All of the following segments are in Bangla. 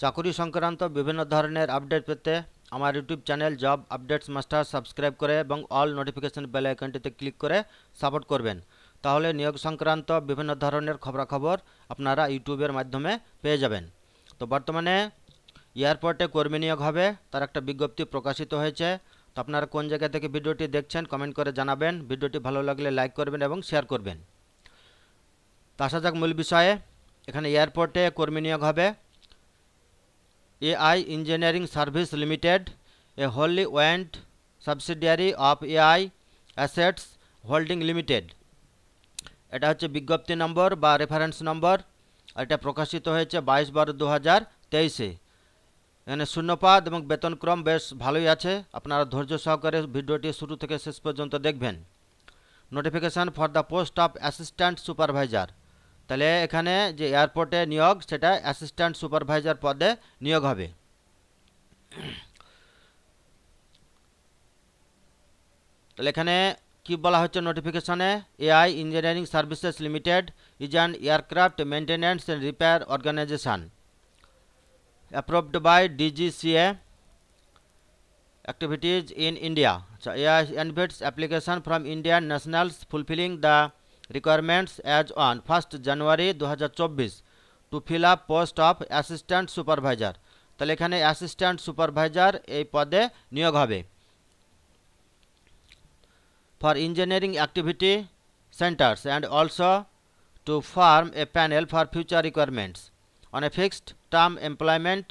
চাকুরি সংক্রান্ত বিভিন্ন ধরনের আপডেট পেতে আমার YouTube channel job updates master subscribe করে এবং অল নোটিফিকেশন বেল আইকনটিতে ক্লিক করে সাপোর্ট করবেন তাহলে নিয়োগ সংক্রান্ত বিভিন্ন ধরনের খবরাখবর আপনারা ইউটিউবের মাধ্যমে পেয়ে যাবেন তো বর্তমানে এয়ারপোর্টে কর্মী নিয়োগ হবে তার একটা বিজ্ঞপ্তি প্রকাশিত হয়েছে তো আপনারা কোন জায়গা থেকে ভিডিওটি দেখছেন কমেন্ট করে জানাবেন ভিডিওটি ভালো লাগলে লাইক করবেন এবং শেয়ার করবেন তা আসা যাক মূল বিষয়ে এখানে এয়ারপোর্টে কর্মী নিয়োগ হবে AI engineering service limited a wholly owned subsidiary of AI assets holding limited এটা হচ্ছে বিজ্ঞপ্তি নম্বর বা রেফারেন্স নম্বর এটা প্রকাশিত হয়েছে বাইশ বারো দু হাজার তেইশে এখানে শূন্যপাদ এবং বেতনক্রম বেশ ভালোই আছে আপনারা ধৈর্য সহকারে ভিডিওটি শুরু থেকে শেষ পর্যন্ত দেখবেন notification for the post of assistant supervisor তাহলে এখানে যে এয়ারপোর্টে নিয়োগ সেটা অ্যাসিস্ট্যান্ট সুপারভাইজার পদে নিয়োগ হবে তাহলে এখানে কি বলা হচ্ছে নোটিফিকেশনে AI engineering services limited is an aircraft maintenance and repair organisation approved by DGCA activities in India AI অ্যান্ডভেটস invites from Indian nationals fulfilling the requirements as on first January দু to fill up post of assistant supervisor তাহলে এখানে অ্যাসিস্ট্যান্ট সুপারভাইজার এই পদে নিয়োগ হবে for engineering activity centres and also to form a panel for future requirements on a fixed term employment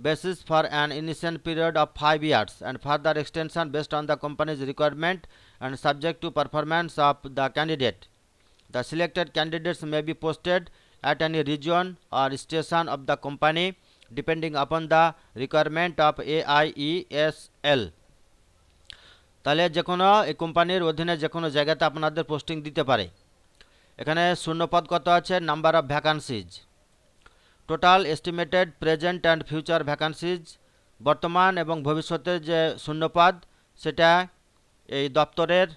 basis for an initial period of 5 years and further extension based on the company's requirement and subject to performance of the candidate. The selected candidates may be posted at any region or station of the company depending upon the requirement of AIESL. তাহলে যে কোনো এই কোম্পানির অধীনে যে কোনো জায়গাতে আপনাদের পোস্টিং দিতে পারে এখানে শূন্যপদ কত আছে number of vacancies total estimated present and future vacancies বর্তমান এবং ভবিষ্যতের যে শূন্যপাদ সেটা এই দপ্তরের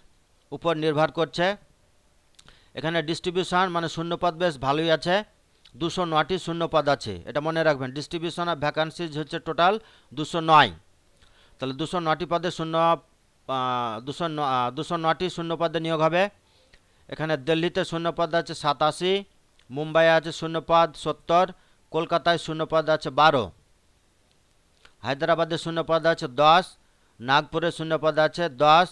উপর নির্ভর করছে এখানে ডিস্ট্রিবিউশন মানে শূন্যপদ বেশ ভালোই আছে দুশো নটি শূন্যপদ আছে এটা মনে রাখবেন ডিস্ট্রিবিউশন অফ ভ্যাকান্সিজ হচ্ছে টোটাল দুশো নয় তাহলে দুশো নটি পদে শূন্য দুশো দুশো নটি শূন্যপদে নিয়োগ হবে এখানে দিল্লিতে শূন্যপদ আছে সাতাশি মুম্বাই আছে শূন্যপদ সত্তর কলকাতায় শূন্যপদ আছে বারো হায়দ্রাবাদে শূন্যপদ আছে দশ নাগপুরে শূন্যপদ আছে দশ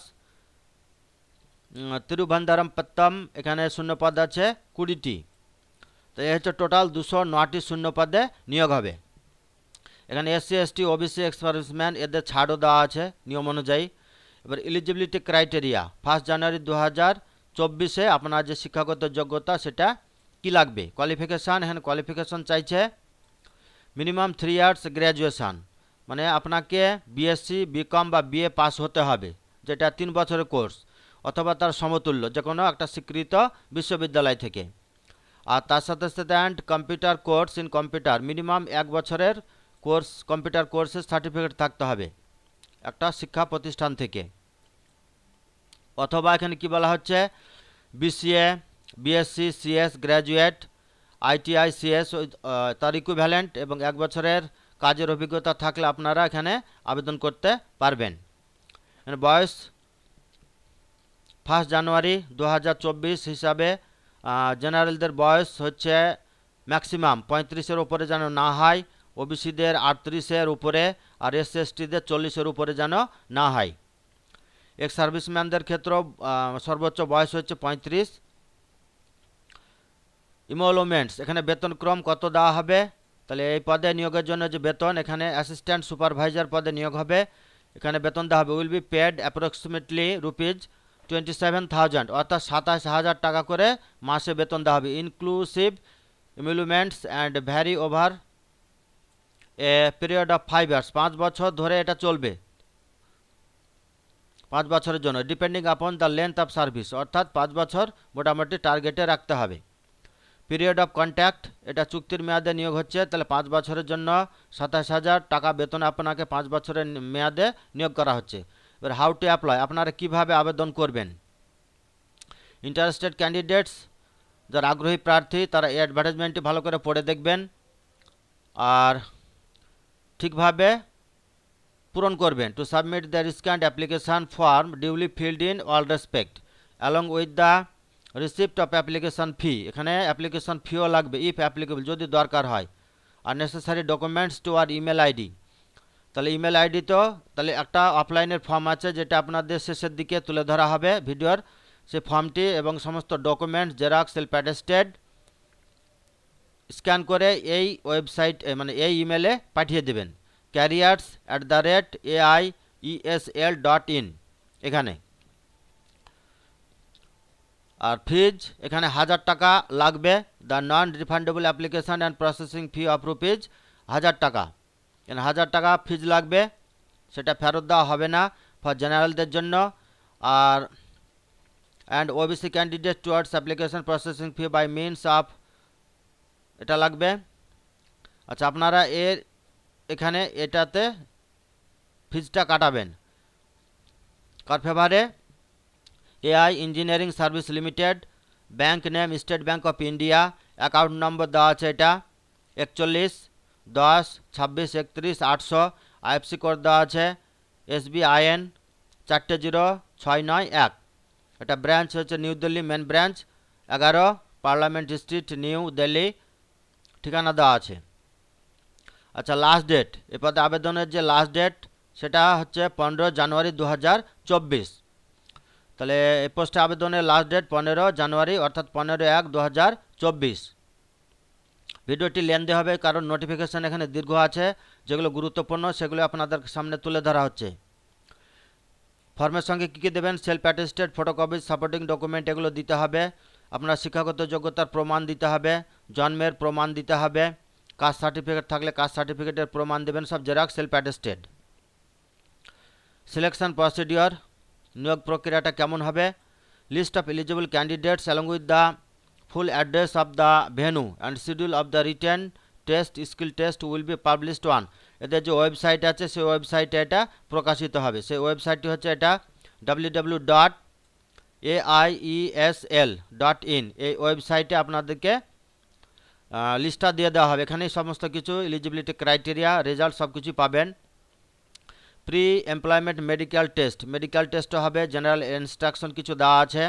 তিরুভনধারমপত্তম এখানে শূন্যপদ আছে কুড়িটি তো এ হচ্ছে টোটাল দুশো নটি শূন্যপদে নিয়োগ হবে এখানে এসসি এসটি ওবিসি এক্সপারিসম্যান এদের ছাড়ও দেওয়া আছে নিয়ম অনুযায়ী এবার এলিজিবিলিটি ক্রাইটেরিয়া ফার্স্ট জানুয়ারি দু হাজার চব্বিশে আপনার যে শিক্ষাগত যোগ্যতা সেটা কি লাগবে কোয়ালিফিকেশান হ্যান কোয়ালিফিকেশান চাইছে মিনিমাম থ্রি ইয়ার্স গ্র্যাজুয়েশান মানে আপনাকে বিএসসি বিকম বা বিএ পাস হতে হবে যেটা তিন বছরের কোর্স অথবা তার সমতুল্য যে কোনো একটা স্বীকৃত বিশ্ববিদ্যালয় থেকে আর তার সাথে সাথে and computer course in computer minimum এক বছরের কোর্স কম্পিউটার কোর্সের সার্টিফিকেট থাকতে হবে একটা শিক্ষা প্রতিষ্ঠান থেকে অথবা এখানে কি বলা হচ্ছে BCA BSc CS graduate ITI CS তার ইকুইভ্যালেন্ট এবং এক বছরের কাজের অভিজ্ঞতা থাকলে আপনারা এখানে আবেদন করতে পারবেন বয়স ফার্স্ট জানুয়ারি দু হিসাবে জেনারেলদের বয়স হচ্ছে ম্যাক্সিমাম পঁয়ত্রিশের উপরে যেন না হয় ওবিসিদের আটত্রিশের উপরে আর এস এসটিদের চল্লিশের উপরে যেন না হয় এক সার্ভিসম্যানদের ক্ষেত্রেও সর্বোচ্চ বয়স হচ্ছে পঁয়ত্রিশ ইমোলুমেন্টস এখানে বেতন ক্রম কত দেওয়া হবে তাহলে এই পদে নিয়োগের জন্য যে বেতন এখানে অ্যাসিস্ট্যান্ট সুপারভাইজার পদে নিয়োগ হবে এখানে বেতন দেওয়া হবে will be paid approximately rupees twenty seven thousand অর্থাৎ সাতাশ হাজার টাকা করে মাসে বেতন দেওয়া হবে inclusive emoluments and vary over a period of five years পাঁচ বছর ধরে এটা চলবে পাঁচ বছরের জন্য depending upon the length of service অর্থাৎ পাঁচ বছর মোটামুটি টার্গেটে রাখতে হবে পিরিয়ড অফ কন্ট্যাক্ট এটা চুক্তির মেয়াদে নিয়োগ হচ্ছে তাহলে পাঁচ বছরের জন্য সাতাশ হাজার টাকা বেতন আপনাকে পাঁচ বছরের মেয়াদে নিয়োগ করা হচ্ছে এবার হাউ টু অ্যাপ্লাই আপনারা কীভাবে আবেদন করবেন ইন্টারেস্টেড ক্যান্ডিডেটস যারা আগ্রহী প্রার্থী তারা এই অ্যাডভার্টাইজমেন্টটি ভালো করে পড়ে দেখবেন আর ঠিকভাবে পূরণ করবেন to submit the rescanned application form duly filled in all respect along with the receipt of application fee এখানে অ্যাপ্লিকেশন ফিও লাগবে ইফ অ্যাপ্লিকেবল যদি দরকার হয় আর নেসেসারি ডকুমেন্টস টু আর ইমেল আইডি তাহলে ইমেল আইডি তো তাহলে একটা অফলাইনের ফর্ম আছে যেটা আপনাদের শেষের দিকে তুলে ধরা হবে ভিডিওর সে ফর্মটি এবং সমস্ত ডকুমেন্টস জেরক্স এল প্যাডেস্টেড স্ক্যান করে এই ওয়েবসাইট মানে এই ইমেলে পাঠিয়ে দেবেন careers at the rate AI ESL dot in এখানে আর ফিজ এখানে হাজার টাকা লাগবে the non refundable application and processing fee of rupees হাজার টাকা এখানে হাজার টাকা ফিজ লাগবে সেটা ফেরত দেওয়া হবে না ফর জেনারেলদের জন্য আর and OBC candidate towards application processing fee by means of এটা লাগবে আচ্ছা আপনারা এর এখানে এটাতে ফিজটা কাটাবেন কার ফেভারে AI engineering service limited bank name State Bank of India account number দেওয়া আছে এটা একচল্লিশ দশ ছাব্বিশ একত্রিশ আটশো আইএফসি কোড দেওয়া আছে এসবিআইএন চারটে জিরো ছয় নয় এক এটা ব্রাঞ্চ হচ্ছে নিউ দিল্লি মেন ব্রাঞ্চ এগারো পার্লামেন্ট ডিস্ট্রিক্ট নিউ দিল্লি ঠিকানা দেওয়া আছে আচ্ছা লাস্ট ডেট এ পদে আবেদনের যে লাস্ট ডেট সেটা হচ্ছে পনেরো জানুয়ারি দু তাহলে এই পোস্টে আবেদনের লাস্ট ডেট পনেরো জানুয়ারি অর্থাৎ পনেরো এক দু ভিডিওটি লেনদে হবে কারণ নোটিফিকেশান এখানে দীর্ঘ আছে যেগুলো গুরুত্বপূর্ণ সেগুলো আপনাদের সামনে তুলে ধরা হচ্ছে ফর্মের সঙ্গে কী কী দেবেন self attested photocopy supporting document এগুলো দিতে হবে আপনার শিক্ষাগত যোগ্যতার প্রমাণ দিতে হবে জন্মের প্রমাণ দিতে হবে কাস্ট সার্টিফিকেট থাকলে কাস্ট সার্টিফিকেটের প্রমাণ দেবেন সব xerox self attested selection procedure নিয়োগ প্রক্রিয়াটা কেমন হবে list of eligible candidates along with the full address of the venue and schedule of the written test skill test will be published on এদের যে ওয়েবসাইট আছে সেই ওয়েবসাইটে এটা প্রকাশিত হবে সেই ওয়েবসাইটটি হচ্ছে এটা W dot e A I L dot in এই ওয়েবসাইটে আপনাদেরকে লিস্টটা দিয়ে দেওয়া হবে এখানেই সমস্ত কিছু এলিজিবিলিটি ক্রাইটেরিয়া রেজাল্ট সব কিছু পাবেন pre employment medical test medical test হবে জেনারেল ইনস্ট্রাকশন কিছু দেওয়া আছে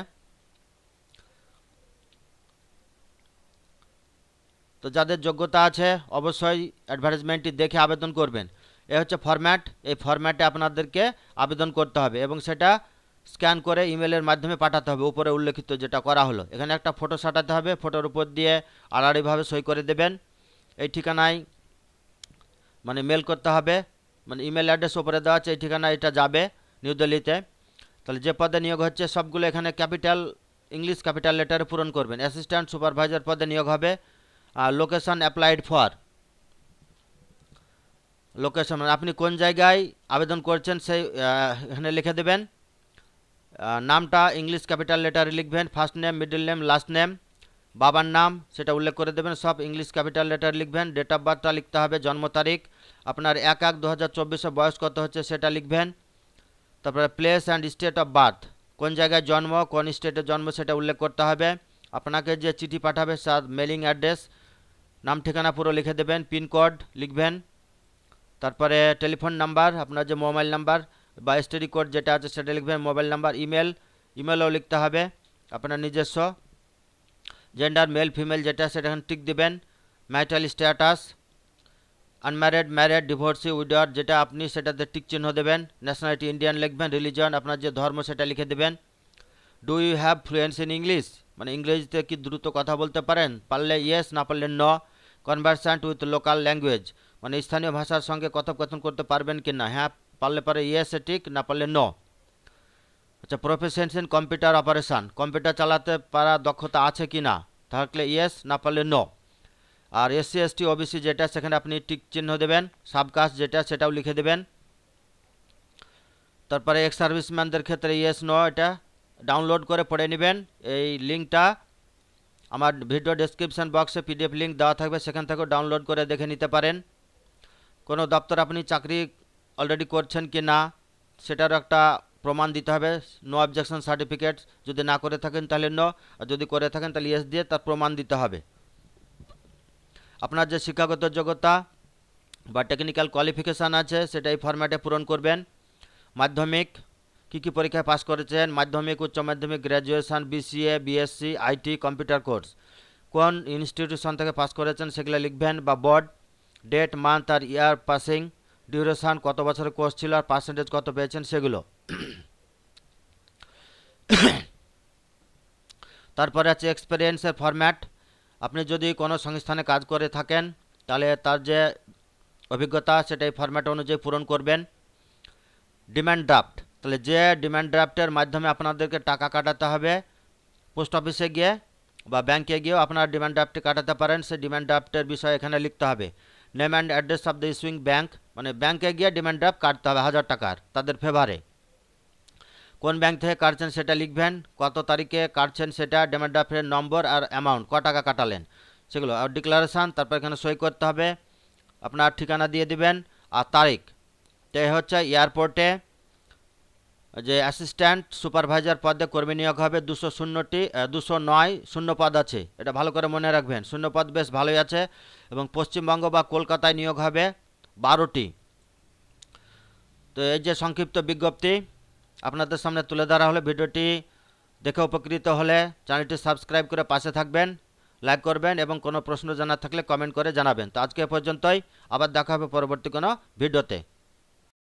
তো যাদের যোগ্যতা আছে অবশ্যই অ্যাডভার্টাইজমেন্টটি দেখে আবেদন করবেন এ হচ্ছে ফরম্যাট এই ফরম্যাটে আপনাদেরকে আবেদন করতে হবে এবং সেটা স্ক্যান করে ইমেলের মাধ্যমে পাঠাতে হবে উপরে উল্লেখিত যেটা করা হলো এখানে একটা ফটো সাটাতে হবে ফটোর উপর দিয়ে আড়াআড়িভাবে সই করে দেবেন এই ঠিকানায় মানে মেল করতে হবে মানে ইমেল অ্যাড্রেস ওপরে দেওয়া আছে এই ঠিকানা এটা যাবে নিউ দিল্লিতে তাহলে যে পদে নিয়োগ হচ্ছে সবগুলো এখানে ক্যাপিটাল ইংলিশ ক্যাপিটাল লেটারে পূরণ করবেন অ্যাসিস্ট্যান্ট সুপারভাইজার পদে নিয়োগ হবে আর লোকেশান অ্যাপ্লাইড ফর লোকেশন আপনি কোন জায়গায় আবেদন করছেন সেই এখানে লিখে দেবেন নামটা ইংলিশ ক্যাপিটাল লেটারে লিখবেন first name middle name last name বাবার নাম সেটা উল্লেখ করে দেবেন সব ইংলিশ ক্যাপিটাল লেটার লিখবেন ডেট অফ বার্থটা লিখতে হবে জন্ম তারিখ আপনার এক এক দু হাজার চব্বিশে বয়স কত হচ্ছে সেটা লিখবেন তারপরে place and state of birth কোন জায়গায় জন্ম কোন স্টেটে জন্ম সেটা উল্লেখ করতে হবে আপনাকে যে চিঠি পাঠাবে তার মেলিং অ্যাড্রেস নাম ঠিকানা পুরো লিখে দেবেন পিনকোড লিখবেন তারপরে টেলিফোন নাম্বার আপনার যে মোবাইল নাম্বার বা স্টাডি কোড যেটা আছে সেটা লিখবেন মোবাইল নাম্বার ইমেল ইমেলও লিখতে হবে আপনার নিজস্ব জেন্ডার মেল ফিমেল যেটা সেটা টিক দেবেন marital status unmarried married divorcee widower যেটা আপনি সেটাতে টিক চিহ্ন দেবেন ন্যাশনালিটি ইন্ডিয়ান লিখবেন রিলিজন আপনার যে ধর্ম সেটা লিখে দেবেন do you have fluency in English মানে ইংরেজিতে কি দ্রুত কথা বলতে পারেন পারলে ইয়েস না পারলে ন কনভারসেন্ট উইথ লোকাল ল্যাঙ্গুয়েজ মানে স্থানীয় ভাষার সঙ্গে কথোপকথন করতে পারবেন কি না হ্যাঁ পারলে পারে ইয়েস ঠিক না পারলে ন আচ্ছা professions in computer operation computer চালাতে পারা দক্ষতা আছে কি না থাকলে ইয়েস না পারলে ন আর এসসি এসটি ওবিসি যেটা সেখানে আপনি টিক চিহ্ন দেবেন সাবকাস্ট যেটা সেটাও লিখে দেবেন তারপরে এক সার্ভিসম্যানদের ক্ষেত্রে ইয়েস নো এটা ডাউনলোড করে পড়ে নেবেন এই লিঙ্কটা আমার ভিডিও ডিসক্রিপশান বক্সে পিডিএফ লিঙ্ক দেওয়া থাকবে সেখান থেকেও ডাউনলোড করে দেখে নিতে পারেন কোনো দপ্তর আপনি চাকরি অলরেডি করছেন কি না সেটারও একটা প্রমাণ দিতে হবে নো অবজেকশন সার্টিফিকেট যদি না করে থাকেন তাহলে নো আর যদি করে থাকেন তাহলে ইয়েস দিয়ে তার প্রমাণ দিতে হবে আপনার যে শিক্ষাগত যোগ্যতা বা টেকনিক্যাল কোয়ালিফিকেশান আছে সেটা এই ফর্ম্যাটে পূরণ করবেন মাধ্যমিক কী কী পরীক্ষায় পাস করেছেন মাধ্যমিক উচ্চ মাধ্যমিক graduation BCA BSc IT computer course কোন ইনস্টিটিউশন থেকে পাস করেছেন সেগুলো লিখবেন বা বোর্ড ডেট মান্থ আর ইয়ার পাসিং ডিউরেশান কত বছরের কোর্স ছিল আর পার্সেন্টেজ কত পেয়েছেন সেগুলো তারপরে আছে এক্সপিরিয়েন্সের ফরম্যাট আপনি যদি কোনো সংস্থানে কাজ করে থাকেন তাহলে তার যে অভিজ্ঞতা সেটাই ফর্ম্যাট অনুযায়ী পূরণ করবেন ডিম্যান্ড ড্রাফট তাহলে যে ডিম্যান্ড ড্রাফটের মাধ্যমে আপনাদেরকে টাকা কাটাতে হবে পোস্ট অফিসে গিয়ে বা ব্যাংকে গিয়েও আপনারা ডিম্যান্ড ড্রাফটটি কাটাতে পারেন সেই ডিম্যান্ড ড্রাফটের বিষয়ে এখানে লিখতে হবে name and address of the issuing bank মানে ব্যাংকে গিয়ে ডিম্যান্ড ড্রাফট কাটতে হবে হাজার টাকার তাদের ফেভারে কোন ব্যাংক থেকে কাটছেন সেটা লিখবেন কত তারিখে কাটছেন সেটা ডেমেট ড্রাফের নম্বর আর অ্যামাউন্ট ক টাকা কাটালেন সেগুলো আর ডিক্লারেশান তারপর এখানে সই করতে হবে আপনার ঠিকানা দিয়ে দিবেন আর তারিখ তো হচ্ছে এয়ারপোর্টে যে অ্যাসিস্ট্যান্ট সুপারভাইজার পদে কর্মী নিয়োগ হবে দুশো শূন্যটি দুশো নয় শূন্য পদ আছে এটা ভালো করে মনে রাখবেন শূন্য পদ বেশ ভালোই আছে এবং পশ্চিমবঙ্গ বা কলকাতায় নিয়োগ হবে বারোটি তো এই যে সংক্ষিপ্ত বিজ্ঞপ্তি আপনাদের সামনে তুলে ধরা হলে ভিডিওটি দেখে উপকৃত হলে চ্যানেলটি সাবস্ক্রাইব করে পাশে থাকবেন লাইক করবেন এবং কোনো প্রশ্ন জানার থাকলে কমেন্ট করে জানাবেন তো আজকে এ পর্যন্তই আবার দেখা হবে পরবর্তী কোনো ভিডিওতে